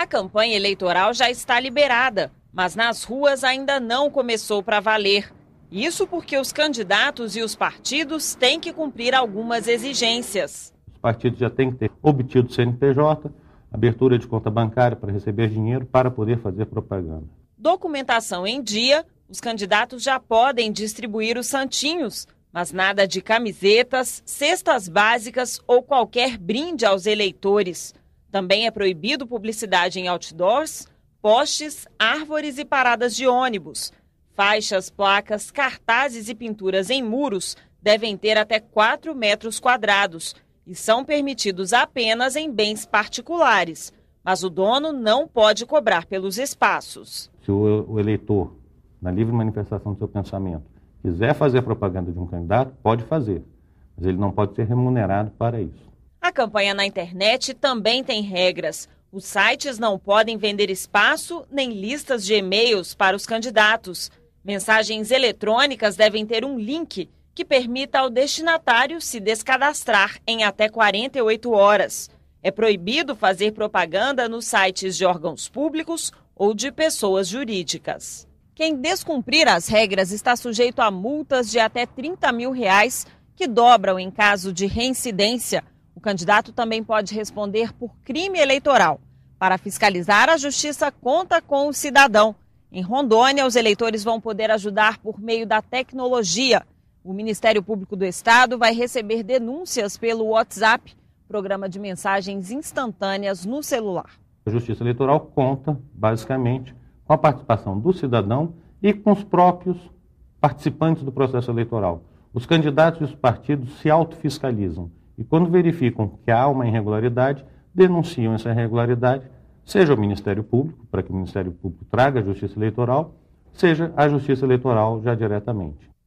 A campanha eleitoral já está liberada, mas nas ruas ainda não começou para valer. Isso porque os candidatos e os partidos têm que cumprir algumas exigências. Os partidos já têm que ter obtido CNPJ, abertura de conta bancária para receber dinheiro para poder fazer propaganda documentação em dia, os candidatos já podem distribuir os santinhos, mas nada de camisetas, cestas básicas ou qualquer brinde aos eleitores. Também é proibido publicidade em outdoors, postes, árvores e paradas de ônibus. Faixas, placas, cartazes e pinturas em muros devem ter até 4 metros quadrados e são permitidos apenas em bens particulares, mas o dono não pode cobrar pelos espaços se o, o eleitor, na livre manifestação do seu pensamento, quiser fazer propaganda de um candidato, pode fazer, mas ele não pode ser remunerado para isso. A campanha na internet também tem regras. Os sites não podem vender espaço nem listas de e-mails para os candidatos. Mensagens eletrônicas devem ter um link que permita ao destinatário se descadastrar em até 48 horas. É proibido fazer propaganda nos sites de órgãos públicos ou de pessoas jurídicas. Quem descumprir as regras está sujeito a multas de até 30 mil reais, que dobram em caso de reincidência. O candidato também pode responder por crime eleitoral. Para fiscalizar, a justiça conta com o cidadão. Em Rondônia, os eleitores vão poder ajudar por meio da tecnologia. O Ministério Público do Estado vai receber denúncias pelo WhatsApp programa de mensagens instantâneas no celular. A Justiça Eleitoral conta, basicamente, com a participação do cidadão e com os próprios participantes do processo eleitoral. Os candidatos e os partidos se autofiscalizam e, quando verificam que há uma irregularidade, denunciam essa irregularidade, seja o Ministério Público, para que o Ministério Público traga a Justiça Eleitoral, seja a Justiça Eleitoral já diretamente.